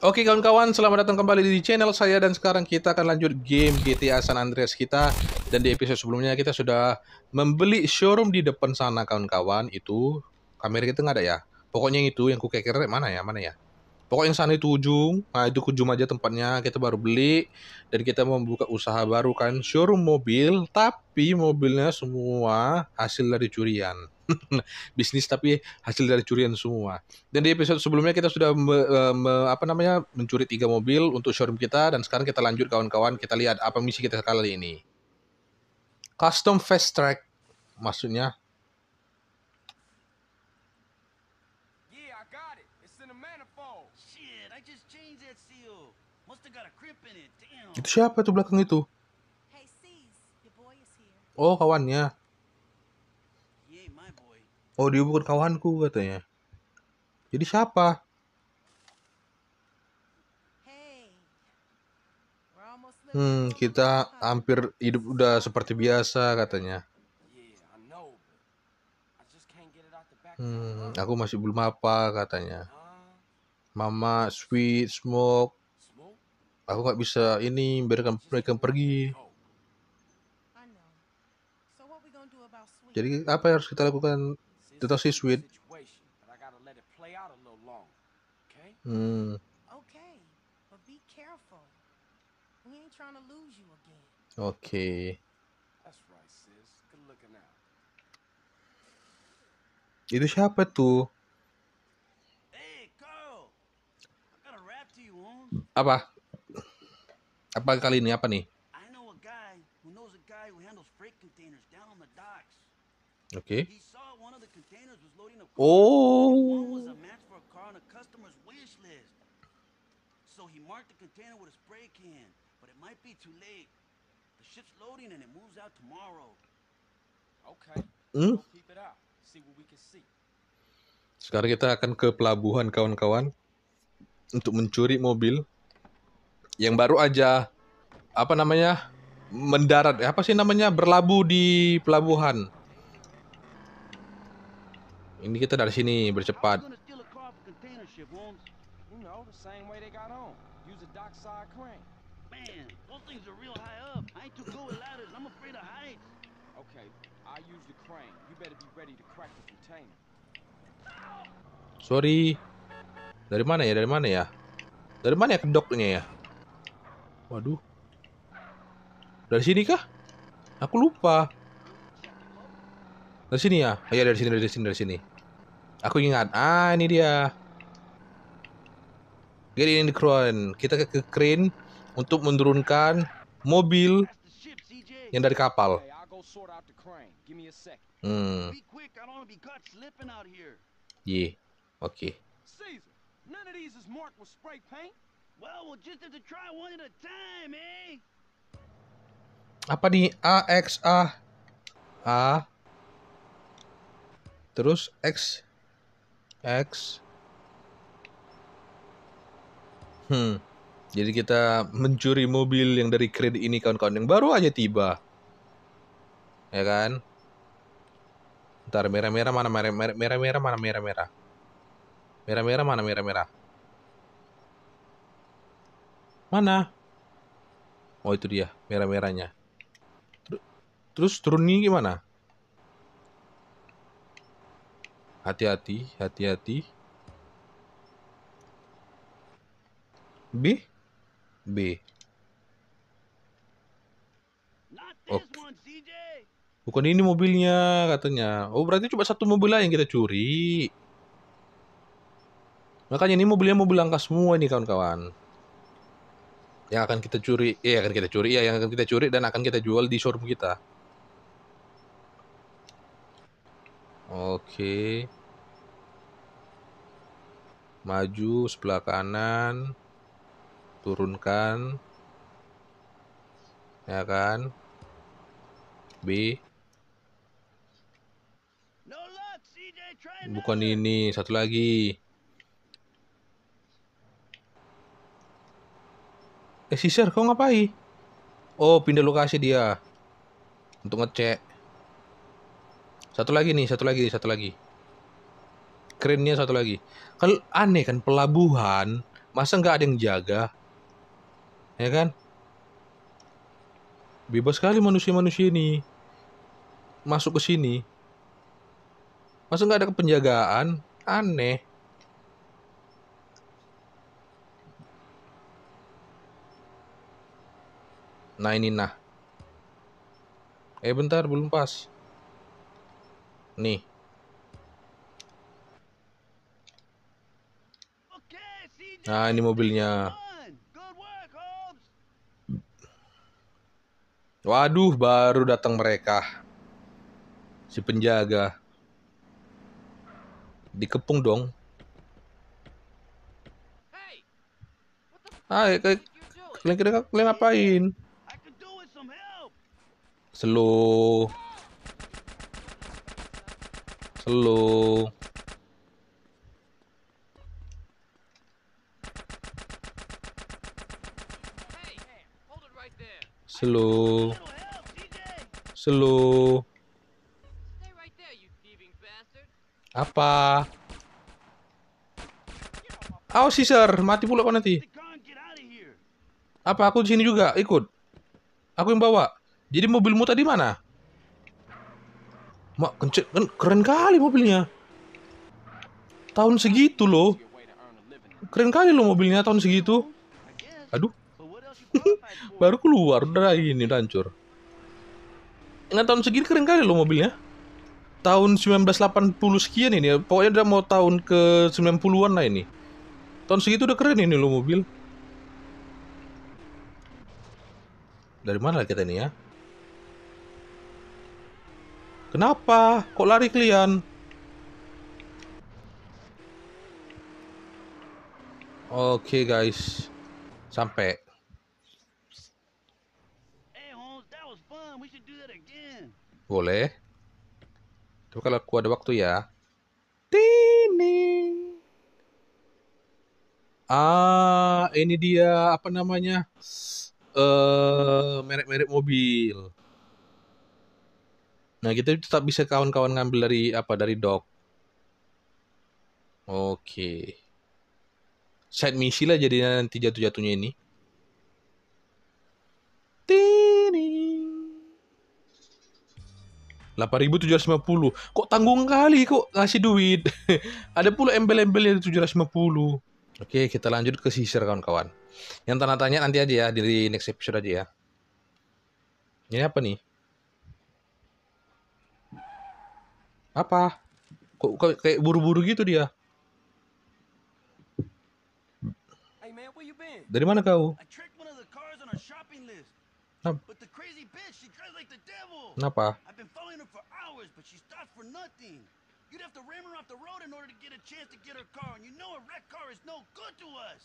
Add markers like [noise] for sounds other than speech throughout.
Oke kawan-kawan, selamat datang kembali di channel saya dan sekarang kita akan lanjut game GTA San Andreas kita dan di episode sebelumnya kita sudah membeli showroom di depan sana kawan-kawan itu kamera kita nggak ada ya pokoknya yang itu yang kira mana ya mana ya pokoknya yang sana itu ujung nah itu ujung aja tempatnya kita baru beli dan kita membuka usaha baru kan showroom mobil tapi mobilnya semua hasil dari curian [laughs] bisnis tapi hasil dari curian semua. Dan di episode sebelumnya kita sudah me, e, me, apa namanya mencuri tiga mobil untuk showroom kita dan sekarang kita lanjut kawan-kawan kita lihat apa misi kita kali ini. Custom fast track maksudnya Itu siapa tuh belakang itu? Oh, kawannya oh dia bukan kawanku katanya jadi siapa Hmm, kita hampir hidup udah seperti biasa katanya. Hmm, aku masih belum apa katanya. Mama sweet smoke. Aku nggak bisa ini biarkan mereka pergi. Jadi apa yang harus kita lakukan itu si Sweet. Hmm. Oke. Okay. Itu siapa tuh? Apa? Apa kali ini apa nih? I know a guy who knows a guy who handles freight containers down on the docks. Oh. Okay. Oh. Hmm? Sekarang kita akan ke pelabuhan kawan-kawan untuk mencuri mobil yang baru aja apa namanya mendarat apa sih namanya berlabuh di pelabuhan ini kita dari sini bercepat. Sorry. Dari mana ya? Dari mana ya? Dari mana ya kedoknya ya? Waduh. Dari sini kah? Aku lupa. Dari sini ya? Oh, dari sini, dari sini, dari sini. Aku ingat. Ah, ini dia. Get in the crane. Kita ke crane untuk menurunkan mobil yang dari kapal. Hmm. Yeah. Oke. Okay. Well, we'll just have to try one at a time, eh? Apa nih? A X A A Terus X X. Hmm. Jadi kita mencuri mobil yang dari kredit ini kawan-kawan yang baru aja tiba. Ya kan? Ntar merah-merah mana merah-merah merah-merah mana merah-merah. Merah-merah mana merah-merah. Mana? Oh itu dia merah-merahnya. Terus turun ini gimana? Hati-hati, hati-hati. B? B. Oke. Bukan ini mobilnya katanya. Oh berarti cuma satu mobil lah yang kita curi. Makanya ini mobilnya mobil langka semua nih kawan-kawan. Yang akan kita curi, iya akan kita curi, iya yang akan kita curi dan akan kita jual di showroom kita. Oke. Okay maju sebelah kanan turunkan ya kan B bukan ini satu lagi eh sisir kau ngapain oh pindah lokasi dia untuk ngecek satu lagi nih satu lagi satu lagi kerennya satu lagi kalau aneh kan pelabuhan masa nggak ada yang jaga ya kan bebas sekali manusia-manusia ini masuk ke sini masa nggak ada penjagaan aneh nah ini nah eh bentar belum pas nih Nah, ini mobilnya. Waduh, baru datang mereka. Si penjaga. Dikepung dong. Hai, ah, eh, kalian kira kalian ngapain? Slow. Slow. Slow. Slow. Apa? Aw oh, Caesar, mati pula kau nanti. Apa aku di sini juga? Ikut. Aku yang bawa. Jadi mobilmu tadi mana? Mak kencet kan keren kali mobilnya. Tahun segitu loh. Keren kali loh mobilnya tahun segitu. Aduh baru keluar udah ini hancur Ingat tahun segini keren kali lo mobilnya tahun 1980 sekian ini pokoknya udah mau tahun ke 90-an lah ini tahun segitu udah keren ini lo mobil dari mana kita ini ya kenapa kok lari kalian Oke okay, guys, sampai. Boleh. Tapi kalau aku ada waktu ya. Tini. Ah, ini dia apa namanya? Eh, uh, merek-merek mobil. Nah, kita tetap bisa kawan-kawan ngambil dari apa? Dari dok. Oke. Okay. Side misi lah jadinya nanti jatuh-jatuhnya ini. 8.750 kok tanggung kali kok ngasih duit [laughs] ada pula embel-embelnya yang 750 oke kita lanjut ke sisir kawan-kawan yang tanda tanya nanti aja ya di next episode aja ya ini apa nih apa kok kayak buru-buru gitu dia dari mana kau Kenapa? have to ram her off the road in order to get a chance to get her car, and you know a wrecked car is no good to us.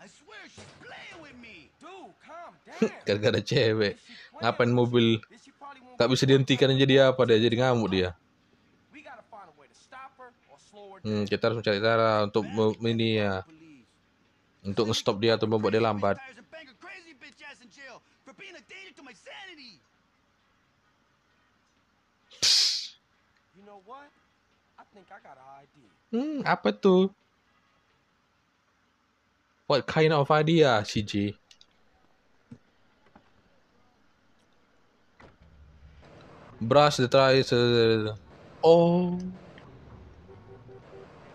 I swear she's playing with me. Dude, calm down. [laughs] Gara-gara cewek. Ngapain mobil? Tak bisa dihentikan jadi apa dia? jadi ngamuk dia. Hmm, kita harus mencari cara untuk ini ya. Untuk ngestop dia atau membuat dia lambat. You know what? Hmm, apa tuh? What kind of idea, CJ? Brush the tries. Uh, oh.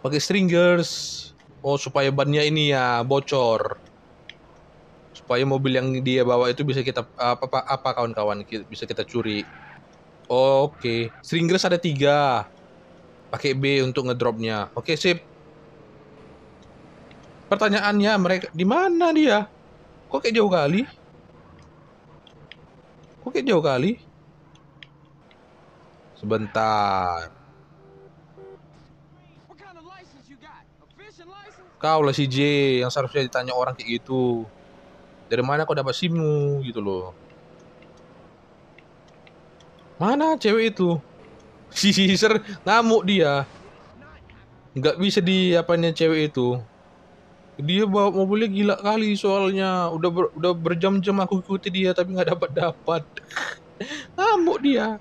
Pakai stringers. Oh, supaya bannya ini ya bocor. Supaya mobil yang dia bawa itu bisa kita apa apa, apa kawan-kawan bisa kita curi. Oh, oke, okay. stringers ada tiga pakai B untuk ngedropnya. Oke, sip. Pertanyaannya mereka di mana dia? Kok kayak jauh kali? Kok kayak jauh kali? Sebentar. Kau lah si J yang seharusnya ditanya orang kayak gitu. Dari mana kau dapat SIMU gitu loh. Mana cewek itu? si Caesar ngamuk dia nggak bisa di apanya cewek itu dia bawa mobilnya gila kali soalnya udah ber, udah berjam-jam aku ikuti dia tapi nggak dapat dapat [laughs] ngamuk dia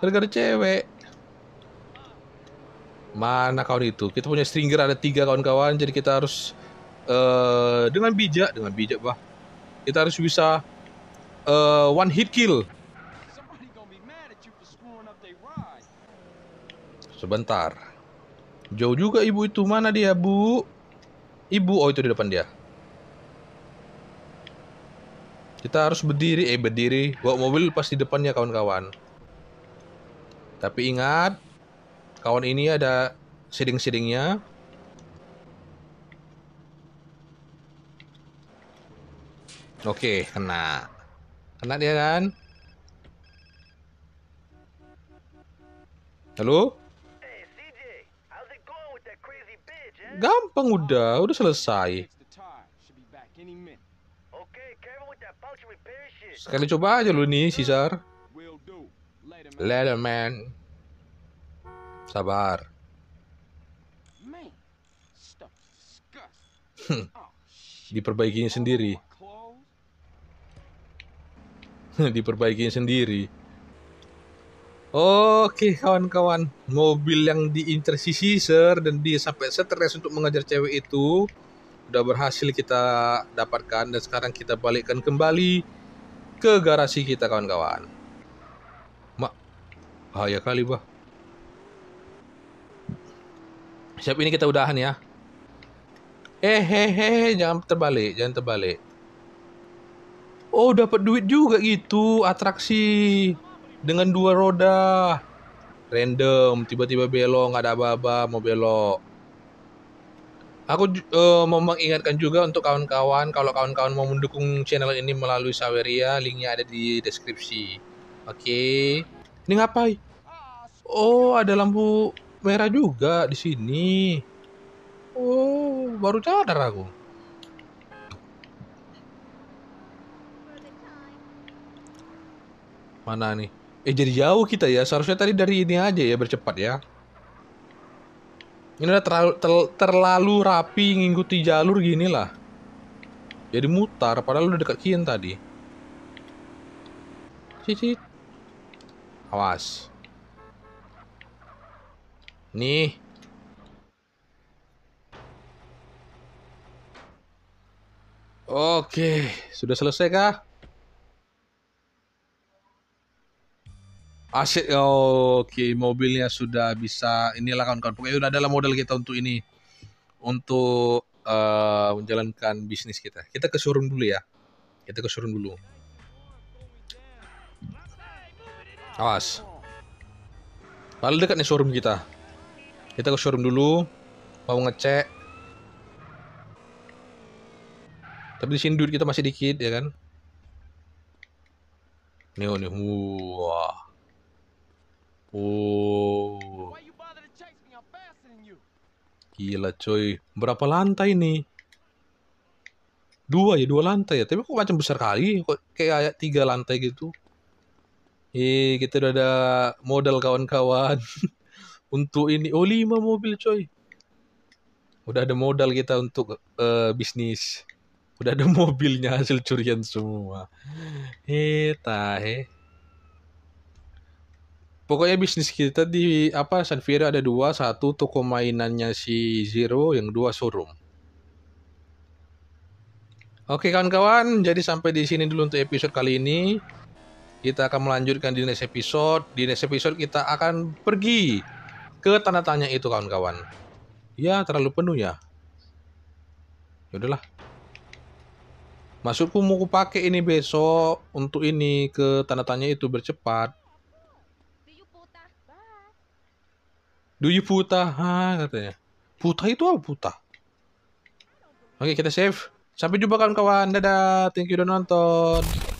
gara-gara cewek mana kawan itu kita punya stringer ada tiga kawan-kawan jadi kita harus uh, dengan bijak dengan bijak bah kita harus bisa uh, one hit kill Sebentar. Jauh juga ibu itu. Mana dia, Bu? Ibu, oh itu di depan dia. Kita harus berdiri, eh berdiri. Bawa mobil pas di depannya kawan-kawan. Tapi ingat, kawan ini ada siding-sidingnya. Oke, kena. Kena dia kan? Halo? Gampang udah, udah selesai. Sekali coba aja lu nih, Caesar. man Sabar. Diperbaikinya sendiri. [laughs] Diperbaikinya sendiri. Oke kawan-kawan, mobil yang diincar si Caesar dan dia sampai stres untuk mengejar cewek itu udah berhasil kita dapatkan dan sekarang kita balikkan kembali ke garasi kita kawan-kawan. Mak, bahaya kali bah. Siap ini kita udahan ya. Eh hehehe, jangan terbalik, jangan terbalik. Oh dapat duit juga gitu, atraksi dengan dua roda random tiba-tiba belok nggak ada apa-apa mau belok aku uh, mau mengingatkan juga untuk kawan-kawan kalau kawan-kawan mau mendukung channel ini melalui Saweria linknya ada di deskripsi oke okay. ini ngapain oh ada lampu merah juga di sini oh baru sadar aku mana nih Eh jadi jauh kita ya. Seharusnya tadi dari ini aja ya bercepat ya. Ini udah terlalu, ter, terlalu rapi ngikuti jalur gini lah. Jadi mutar padahal udah dekat kian tadi. Cicit. Awas. Nih. Oke, sudah selesai kah? Asyik, oh, oke, okay. mobilnya sudah bisa. Inilah kawan-kawan. Pokoknya udah adalah model kita untuk ini, untuk uh, menjalankan bisnis kita. Kita ke showroom dulu ya. Kita ke showroom dulu. Awas. Paling dekat nih showroom kita. Kita ke showroom dulu. Mau ngecek. Tapi di sini duit kita masih dikit ya kan. Nih, oh, nih, wow. Oh. Gila coy. Berapa lantai nih? Dua ya, dua lantai ya. Tapi kok macam besar kali? Kok kayak tiga lantai gitu? Eh, kita udah ada modal kawan-kawan. [laughs] untuk ini. Oh, lima mobil coy. Udah ada modal kita untuk uh, bisnis. Udah ada [laughs] mobilnya hasil curian semua. Heh, tahe pokoknya bisnis kita di apa San ada dua satu toko mainannya si Zero yang dua showroom oke kawan-kawan jadi sampai di sini dulu untuk episode kali ini kita akan melanjutkan di next episode di next episode kita akan pergi ke tanda tanya itu kawan-kawan ya terlalu penuh ya yaudahlah udahlah maksudku mau pakai ini besok untuk ini ke tanda tanya itu bercepat Do you puta? Ha, katanya. Puta itu apa puta? Oke, kita save. Sampai jumpa kawan-kawan. Dadah. Thank you udah nonton.